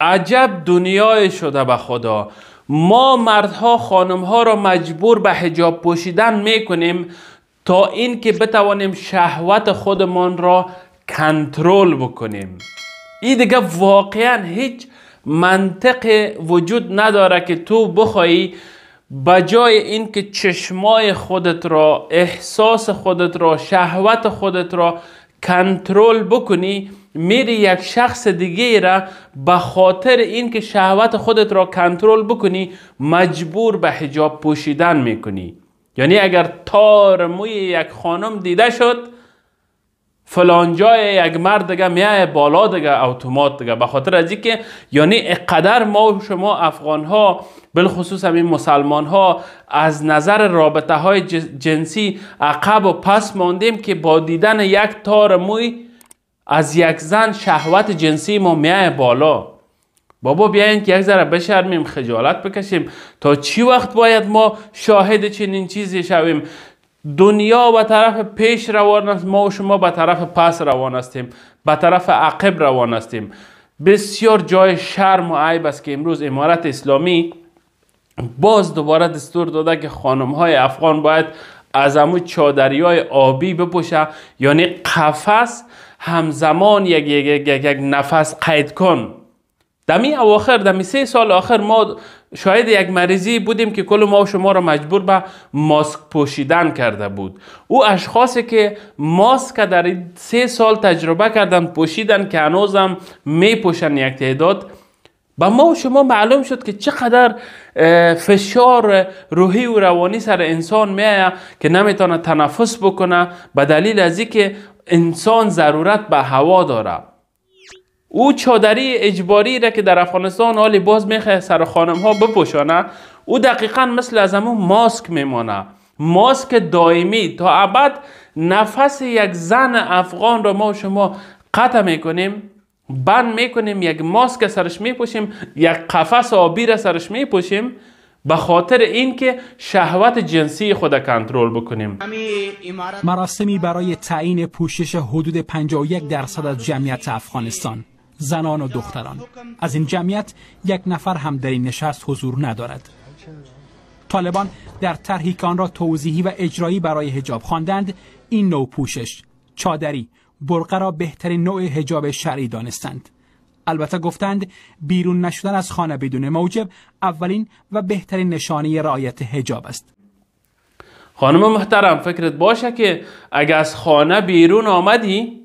عجب دنیای شده به خدا ما مردها خانمها را مجبور به حجاب پوشیدن میکنیم تا اینکه بتوانیم شهوت خودمان را کنترل بکنیم این دیگه واقعا هیچ منطق وجود نداره که تو بخوایی بجای اینکه چشمای خودت را احساس خودت را شهوت خودت را کنترل بکنی میری یک شخص دیگه را به خاطر اینکه شهوت خودت را کنترل بکنی مجبور به حجاب پوشیدن میکنی یعنی اگر تار موی یک خانم دیده شد فلان جای یک مرد دیگه میای بالا دیگه اتومات دیگه به خاطر از که یعنی اقدر ما شما افغان ها بلخصوص همین مسلمان ها از نظر رابطه های جنسی عقب و پس ماندیم که با دیدن یک تار موی از یک زن شهوت جنسی ما میای بالا بابا بیاین که یک ذره بشرمیم خجالت بکشیم تا چی وقت باید ما شاهد چنین چیزی شویم دنیا به طرف پیش روان است ما و شما به طرف پس روان هستیم به طرف عقب روان هستیم بسیار جای شرم و عیب است که امروز امارت اسلامی باز دوباره دستور داده که خانم های افغان باید از امو چادری های آبی بپوشه یعنی قفس همزمان یک, یک, یک, یک نفس قید کن دمی اواخر دمی سه سال آخر ما شاید یک مریضی بودیم که کل ما و شما را مجبور به ماسک پوشیدن کرده بود او اشخاصی که ماسک در سه سال تجربه کردن پوشیدن که هنوزم می پوشن یک تعداد با ما و شما معلوم شد که چقدر فشار روحی و روانی سر انسان میآید که نمیتونه تنفس بکنه به دلیل از که انسان ضرورت به هوا داره او چادری اجباری را که در افغانستان حالی باز میخه سر خانم ها بپوشانه او دقیقا مثل از همون ماسک میمانه ماسک دائمی تا ابد نفس یک زن افغان را ما و شما قطع میکنیم بند میکنیم یک ماسک سرش میپوشیم یک قفس آبی را سرش میپوشیم به خاطر اینکه شهوت جنسی خود کنترل بکنیم مراسمی برای تعیین پوشش حدود 51 درصد از جمعیت افغانستان زنان و دختران از این جمعیت یک نفر هم در این نشست حضور ندارد طالبان در طرحی که آن را توضیحی و اجرایی برای حجاب خواندند این نوع پوشش چادری برقه را بهترین نوع هجاب شرعی دانستند البته گفتند بیرون نشدن از خانه بدون موجب اولین و بهترین نشانه رعایت هجاب است خانم محترم فکرت باشه که اگر از خانه بیرون آمدی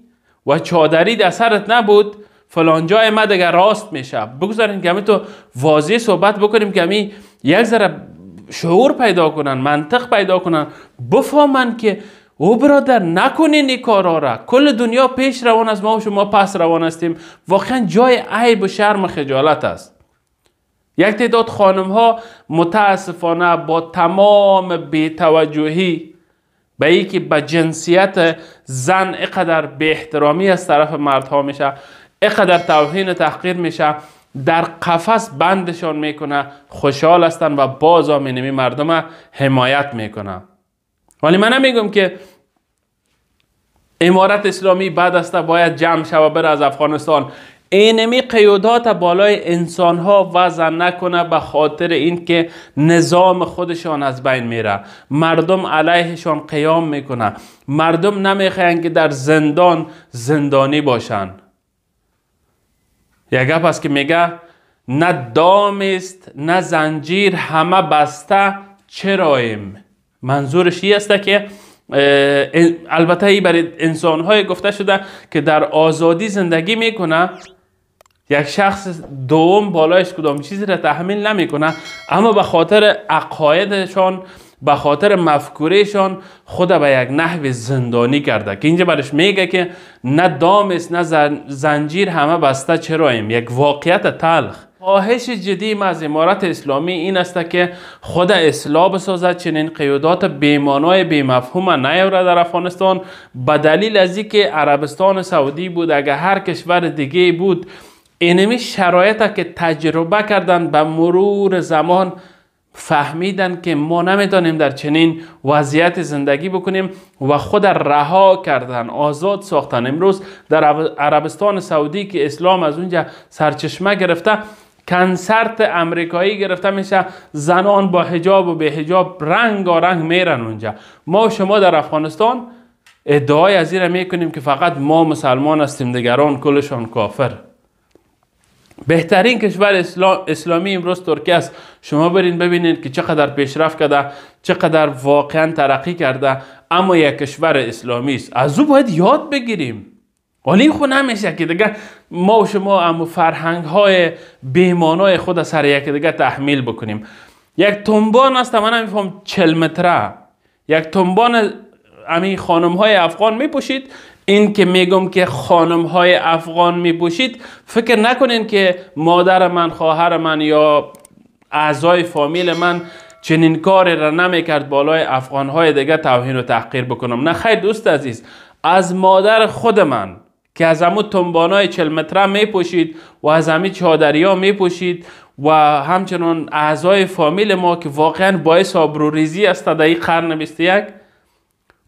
و چادری در سرت نبود فلان جای ما راست میشه بگذارین که تو واضح صحبت بکنیم که یک ذره شعور پیدا کنن منطق پیدا کنن بفهمن که او برادر نکنین این کارا را کل دنیا پیش روان است ما و شما پس روان هستیم واقعا جای عیب و شرم خجالت است یک تعداد خانم ها متاسفانه با تمام بیتوجهی به ای که به جنسیت زن اقدر به احترامی از طرف مردها میشه اقدر توهین و تحقیر میشه در قفس بندشان میکنه خوشحال هستن و باز آمینمی مردم حمایت میکنه ولی من نمیگم که امارت اسلامی بعد است باید جمع شوه بر از افغانستان اینمی قیودات بالای انسان ها وزن نکنه به خاطر اینکه نظام خودشان از بین میره مردم علیهشان قیام میکنه مردم نمیخواین که در زندان زندانی باشن یک پس که میگه نه دام است نه زنجیر همه بسته چرایم منظورش این است که البته ای برای انسان های گفته شده که در آزادی زندگی میکنه یک شخص دوم بالایش کدام چیزی را تحمیل نمیکنه اما به خاطر عقایدشان به خاطر مفکورهشان خود به یک نحو زندانی کرده که اینجا برش میگه که نه است، نه زنجیر همه بسته چرایم یک واقعیت تلخ خواهش جدی از امارت اسلامی این است که خود اصلاح بسازد چنین قیودات بیمانای بیمفهوم نیوره در افغانستان به دلیل از که عربستان سعودی بود اگر هر کشور دیگه بود اینمی شرایط که تجربه کردن به مرور زمان فهمیدن که ما نمیدانیم در چنین وضعیت زندگی بکنیم و خود رها کردن آزاد ساختن امروز در عربستان سعودی که اسلام از اونجا سرچشمه گرفته کنسرت امریکایی گرفته میشه زنان با حجاب و به حجاب رنگ و رنگ میرن اونجا ما شما در افغانستان ادعای از این میکنیم که فقط ما مسلمان هستیم دیگران کلشان کافر بهترین کشور اسلام، اسلامی امروز ترکیه است شما برین ببینید که چقدر پیشرفت کرده چقدر واقعا ترقی کرده اما یک کشور اسلامی است از او باید یاد بگیریم ولی خو نمیشه که دیگه ما و شما هم فرهنگ های بیمانای خود سر یک دیگه تحمیل بکنیم یک تنبان است من نمیفهم چل متره یک تنبان امی خانم های افغان میپوشید این که میگم که خانم های افغان میپوشید فکر نکنین که مادر من خواهر من یا اعضای فامیل من چنین کاری را نمیکرد بالای افغان های دیگه توهین و تحقیر بکنم نه خیر دوست عزیز از مادر خود من که از همون تنبانای چل متره می پوشید و از همین چادریا می پوشید و همچنان اعضای فامیل ما که واقعا باعث آبروریزی است در این قرن 21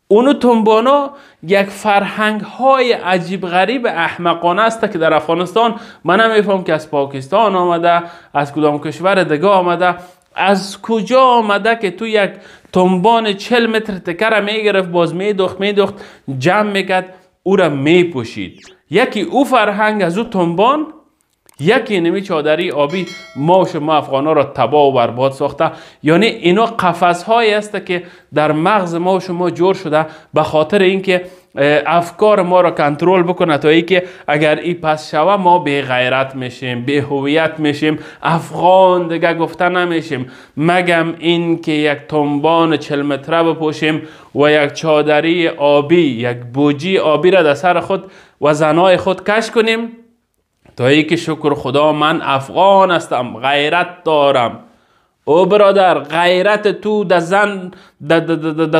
اونو تنبانا یک فرهنگ های عجیب غریب احمقانه است که در افغانستان من میفهم که از پاکستان آمده از کدام کشور دیگه آمده از کجا آمده که تو یک تنبان چل متر تکره میگرفت باز می دخت جمع میکرد او را می پوشید یکی او فرهنگ از او تنبان یکی نمی چادری آبی ما و شما ها را تبا و برباد ساخته یعنی اینا قفص هایی است که در مغز ما و شما جور شده به خاطر اینکه افکار ما را کنترل بکنه تا ای که اگر ای پس شوه ما به غیرت میشیم به هویت میشیم افغان دیگه گفته نمیشیم مگم این که یک تنبان چلمتره متره بپوشیم و یک چادری آبی یک بوجی آبی را در سر خود و زنای خود کش کنیم تا ای که شکر خدا من افغان هستم غیرت دارم او برادر غیرت تو در زن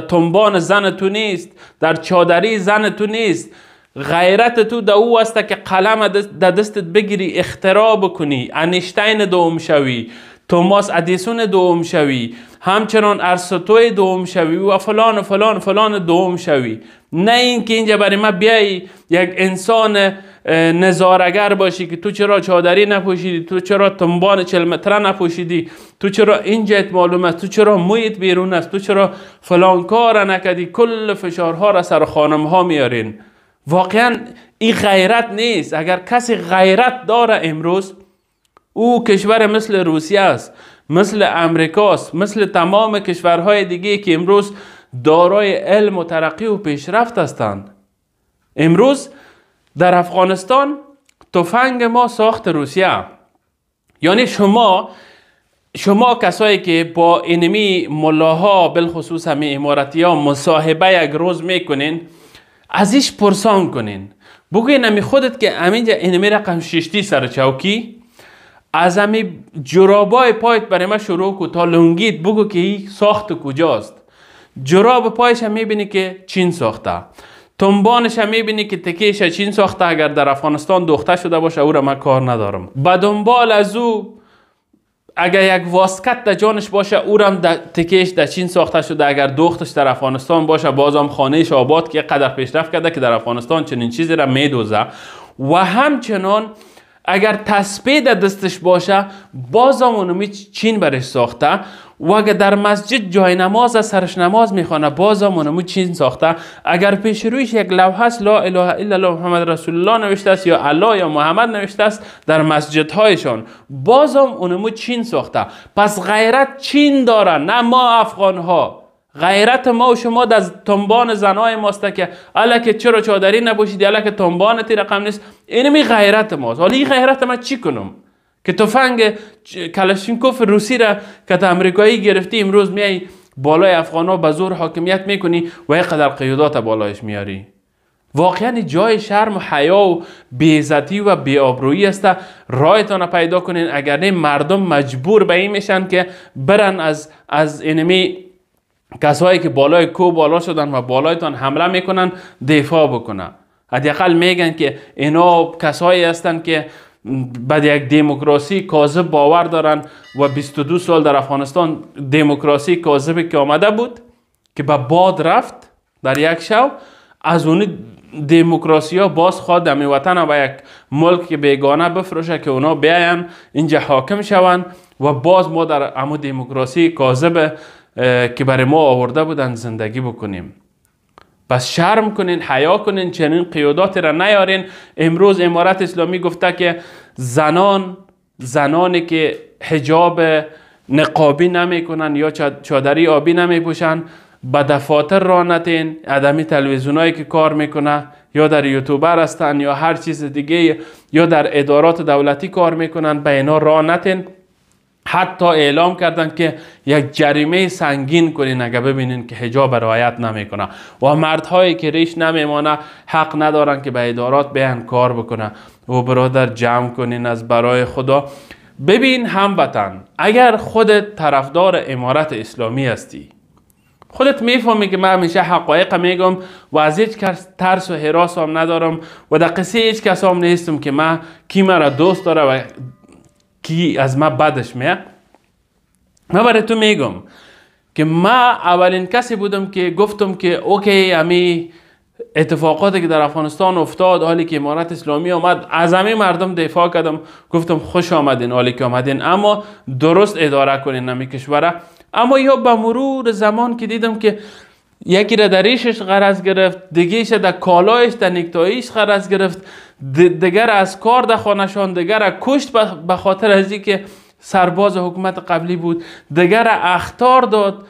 تنبان زن تو نیست در چادری زن تو نیست غیرت تو در او است که قلم در دستت بگیری اختراع بکنی انیشتین دوم شوی توماس ادیسون دوم شوی همچنان ارسطو دوم شوی و فلان و فلان و فلان دوم شوی نه اینکه اینجا برای ما بیای یک انسان نظارگر باشی که تو چرا چادری نپوشیدی تو چرا تنبان چلمتره نپوشیدی تو چرا اینجت معلوم است تو چرا مویت بیرون است تو چرا فلان کار نکدی کل فشارها را سر خانم ها میارین واقعا این غیرت نیست اگر کسی غیرت داره امروز او کشور مثل روسیه است مثل امریکاست مثل تمام کشورهای دیگه که امروز دارای علم و ترقی و پیشرفت هستند امروز در افغانستان تفنگ ما ساخت روسیه یعنی شما شما کسایی که با انمی ملاها بالخصوص همه اماراتی ها مصاحبه یک روز میکنین ازش پرسان کنین بگوین امی خودت که همینجا انمی رقم ششتی سرچوکی از همی جرابای پایت برای ما شروع کو تا لنگیت بگو که این ساخت کجاست جراب پایش هم میبینی که چین ساخته تنبانش هم میبینی که تکیش چین ساخته اگر در افغانستان دوخته شده باشه او را من کار ندارم به دنبال از او اگر یک واسکت در جانش باشه او هم در تکیش در چین ساخته شده اگر دوختش در افغانستان باشه بازم خانهش آباد که قدر پیشرفت کرده که در افغانستان چنین چیزی را میدوزه و همچنان اگر تسبیح در دستش باشه باز می چین برش ساخته و اگر در مسجد جای نماز از سرش نماز میخوانه باز می چین ساخته اگر پیش رویش یک لوحه است لا اله الا الله محمد رسول الله نوشته است یا الله یا محمد نوشته است در مسجدهایشان باز هم اونمو چین ساخته پس غیرت چین داره نه ما افغان ها غیرت ما و شما از تنبان زنای ماست که الکه که چرا چادری نپوشیدی الا که تی رقم نیست اینمی غیرت ماست حالا این غیرت ما چی کنم که تفنگ کلشینکوف روسی را که امریکایی گرفتی امروز میای بالای افغان ها به زور حاکمیت میکنی و اینقدر قیودات بالایش میاری واقعا جای شرم و حیا و بیزتی و بیابرویی است رایتان پیدا کنین اگر نه مردم مجبور به این میشن که برن از از انمی کسایی که بالای کو بالا شدن و بالایتان حمله میکنن دفاع بکنن حداقل میگن که اینا کسایی هستند که بعد یک دموکراسی کاذب باور دارن و 22 سال در افغانستان دموکراسی کاذب که آمده بود که به باد رفت در یک شب از اون دموکراسی ها باز خواهد دمی و یک ملک بیگانه بفروشه که اونا بیاین اینجا حاکم شوند و باز ما در امو دموکراسی کاذب که برای ما آورده بودن زندگی بکنیم پس شرم کنین حیا کنین چنین قیادات را نیارین امروز امارت اسلامی گفته که زنان زنانی که حجاب نقابی نمیکنن یا چادری آبی نمیپوشن به دفاتر را نتین عدمی که کار میکنه یا در یوتیوبر هستن یا هر چیز دیگه یا در ادارات دولتی کار میکنن به اینا را حتی اعلام کردند که یک جریمه سنگین کنین اگه ببینین که حجاب رعایت نمیکنه و مردهایی که ریش نمیمانه حق ندارن که به ادارات بیان کار بکنه و برادر جمع کنین از برای خدا ببین هموطن اگر خودت طرفدار امارت اسلامی هستی خودت میفهمی که من همیشه حقایق میگم و از هیچ کس ترس و حراس هم ندارم و در قصه هیچ کس هم نیستم که من کی مرا دوست داره و کی از ما بدش میه ما برای تو میگم که ما اولین کسی بودم که گفتم که اوکی امی اتفاقاتی که در افغانستان افتاد حالی که امارت اسلامی آمد از همه مردم دفاع کردم گفتم خوش آمدین حالی که آمدین اما درست اداره کنین نمی کشوره اما یا به مرور زمان که دیدم که یکی را در ریشش غرض گرفت دیگه در کالایش در نکتاییش غرض گرفت دیگر از کار در خانشان دیگر کشت به خاطر از که سرباز حکومت قبلی بود دیگر اختار داد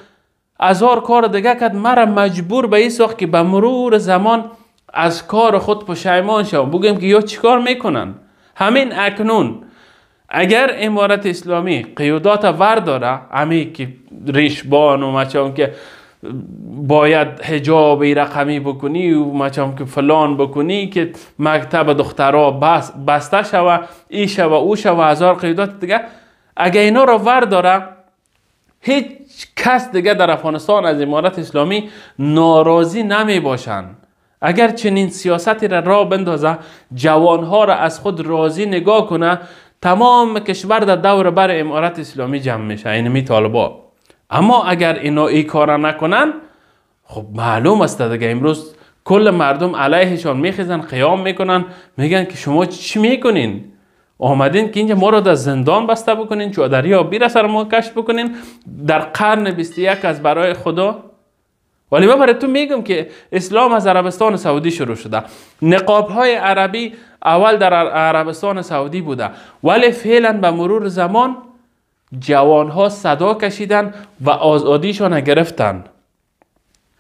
هزار کار دیگه کرد مرا مجبور به این ساخت که به مرور زمان از کار خود پشیمان شوم بگیم که یا چیکار میکنن همین اکنون اگر امارت اسلامی قیودات ورداره همه که ریشبان و مچان که باید حجاب رقمی بکنی و مچم که فلان بکنی که مکتب دخترها بسته شوه ای شوه او شوه هزار قیدات دیگه اگه اینا را ور داره هیچ کس دیگه در افغانستان از امارت اسلامی ناراضی نمی باشن اگر چنین سیاستی را را بندازه جوانها را از خود راضی نگاه کنه تمام کشور در دور بر امارت اسلامی جمع میشه این می طالبا اما اگر اینا ای کار نکنن خب معلوم است دیگه امروز کل مردم علیهشان میخیزن قیام میکنن میگن که شما چی میکنین آمدین که اینجا ما رو در زندان بسته بکنین چو در سر ما کش بکنین در قرن 21 از برای خدا ولی من برای تو میگم که اسلام از عربستان سعودی شروع شده نقاب های عربی اول در عربستان سعودی بوده ولی فعلا به مرور زمان جوانها صدا کشیدن و آزادیشان گرفتن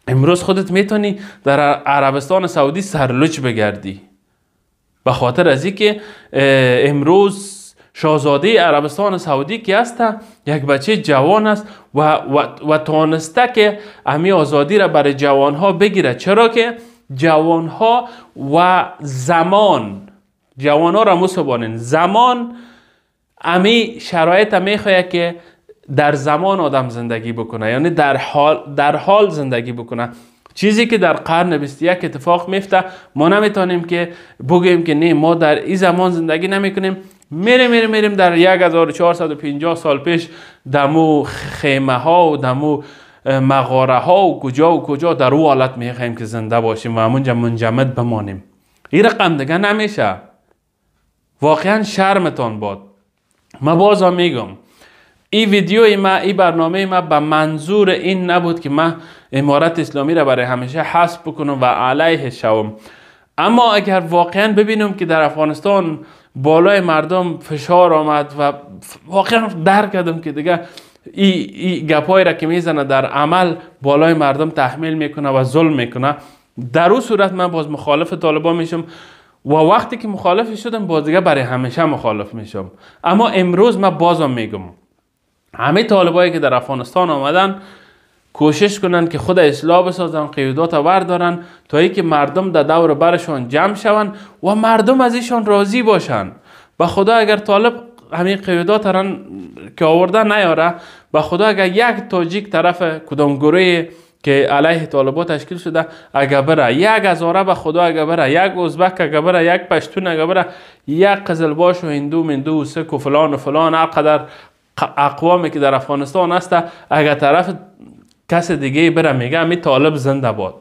امروز خودت میتونی در عربستان سعودی سرلوچ بگردی به خاطر از که امروز شاهزاده عربستان سعودی که است یک بچه جوان است و, و, و تانسته که امی آزادی را برای جوانها بگیره چرا که جوانها و زمان جوانها را مصبانین زمان امی شرایط هم میخواه که در زمان آدم زندگی بکنه یعنی در حال, در حال زندگی بکنه چیزی که در قرن 21 اتفاق میفته ما نمیتونیم که بگیم که نه ما در این زمان زندگی نمیکنیم میریم میریم میریم در 1450 سال پیش دمو خیمه ها و دمو مغاره ها و کجا و کجا در او حالت میخوایم که زنده باشیم و همونجا منجمد بمانیم این رقم دیگه نمیشه واقعا شرمتان باد ما هم میگم این ویدیو ما این برنامه ما به منظور این نبود که من امارت اسلامی را برای همیشه حذف بکنم و علیه شوم اما اگر واقعا ببینم که در افغانستان بالای مردم فشار آمد و واقعا درک کردم که دیگه این ای گپایی را که میزنه در عمل بالای مردم تحمیل میکنه و ظلم میکنه در اون صورت من باز مخالف طالبان میشم و وقتی که مخالف شدم باز دیگه برای همیشه مخالف میشم اما امروز من بازم میگم همه طالبایی که در افغانستان آمدن کوشش کنن که خود اصلاح بسازن قیودات وردارن تا ای که مردم در دور برشان جمع شوند و مردم از ایشان راضی باشن به خدا اگر طالب همه قیودات که آورده نیاره به خدا اگر یک تاجیک طرف کدام گروه که علیه طالبا تشکیل شده اگه بره یک هزاره به خدا اگه بره یک ازبک اگه بره یک پشتون اگه بره یک قزلباش و هندو مندو و سک و فلان و فلان هرقدر اقوامی که در افغانستان هست اگه طرف کس دیگه بره میگه امی طالب زنده باد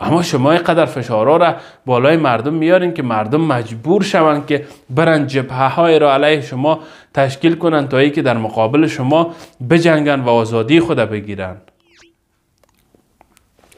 اما شما قدر فشارا را بالای مردم میارین که مردم مجبور شوند که برن جبهه های را علیه شما تشکیل کنند تا ای که در مقابل شما بجنگن و آزادی خود بگیرند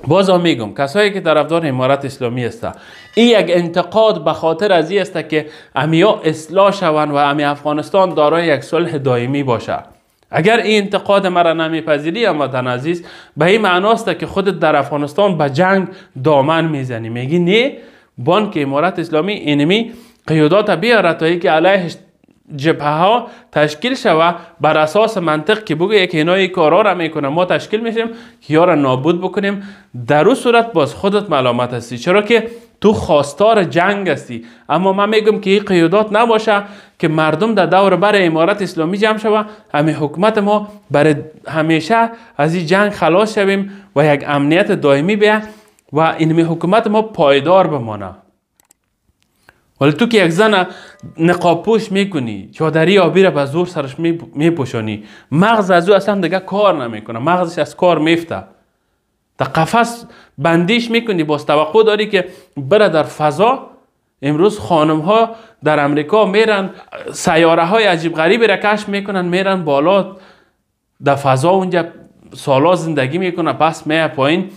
باز هم میگم کسایی که طرفدار امارت اسلامی است این یک انتقاد به خاطر از است که امیا اصلاح شوند و امی افغانستان دارای یک صلح دائمی باشد اگر این انتقاد مرا نمیپذیری هم تن عزیز به این معناست که خودت در افغانستان به جنگ دامن میزنی میگی نه بانک امارت اسلامی اینمی قیودات بیاره تا که علیهش جبهه ها تشکیل شوه بر اساس منطق که بگه یک اینای کارا را میکنه ما تشکیل میشیم یا را نابود بکنیم در او صورت باز خودت ملامت هستی چرا که تو خواستار جنگ هستی اما من میگم که این قیودات نباشه که مردم در دور بر امارت اسلامی جمع شوه همه حکمت ما بر همیشه از این جنگ خلاص شویم و یک امنیت دائمی بیه و این حکومت ما پایدار بمانه ولی تو که یک زن نقاب پوش میکنی چادری آبی را به زور سرش میپوشانی مغز از او اصلا دیگه کار نمیکنه مغزش از کار میفته تا قفس بندیش میکنی باز توقع داری که بره در فضا امروز خانم ها در امریکا میرن سیاره های عجیب غریبی را کشف میکنن میرن بالا در فضا اونجا سالا زندگی میکنن پس میه پایین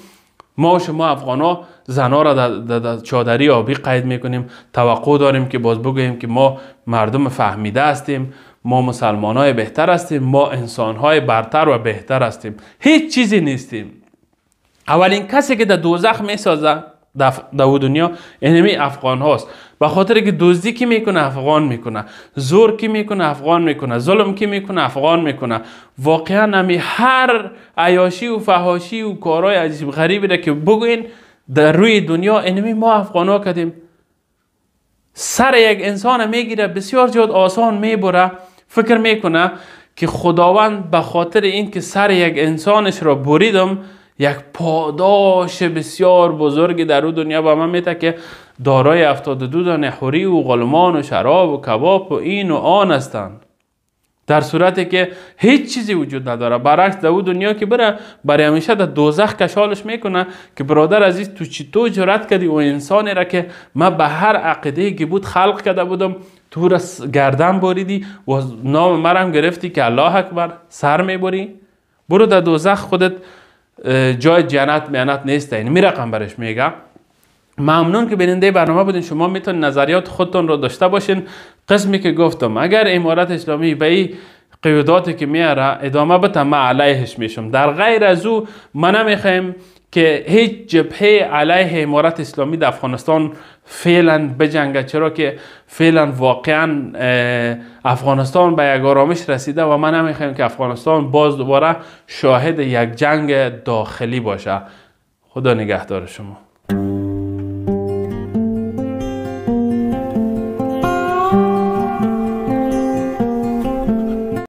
ما و شما افغان ها زنا را در, چادری آبی قید میکنیم توقع داریم که باز بگوییم که ما مردم فهمیده هستیم ما مسلمان های بهتر هستیم ما انسان های برتر و بهتر هستیم هیچ چیزی نیستیم اولین کسی که در دوزخ سازه در دنیا اینمی افغان هاست به خاطر که دزدی که میکنه افغان میکنه زور کی میکنه افغان میکنه ظلم که میکنه افغان میکنه واقعا نمی هر عیاشی و فهاشی و کارهای عجیب غریبی را که بگوین در روی دنیا اینمی ما افغانا کردیم سر یک انسان میگیره بسیار زیاد آسان میبره فکر میکنه که خداوند به خاطر اینکه سر یک انسانش را بریدم یک پاداش بسیار بزرگی در او دنیا به من میده که دارای دو دانه حوری و غلمان و شراب و کباب و این و آن هستند در صورتی که هیچ چیزی وجود نداره برعکس در دنیا که بره برای همیشه در دوزخ کشالش میکنه که برادر عزیز تو چی تو جرات کردی او انسانی را که من به هر عقیده که بود خلق کرده بودم تو را گردن بریدی و نام مرم گرفتی که الله اکبر سر میبری برو در دوزخ خودت جای جنت میانت نیست این یعنی می رقم برش میگم ممنون که بیننده برنامه بودین شما میتونید نظریات خودتون رو داشته باشین قسمی که گفتم اگر امارت اسلامی به این قیوداتی که میاره ادامه بده ما علیهش میشم در غیر از او ما نمیخوایم که هیچ جبهه علیه امارت اسلامی در افغانستان فعلا بجنگه چرا که فعلا واقعا افغانستان به یک آرامش رسیده و من نمیخوایم که افغانستان باز دوباره شاهد یک جنگ داخلی باشه خدا نگهدار شما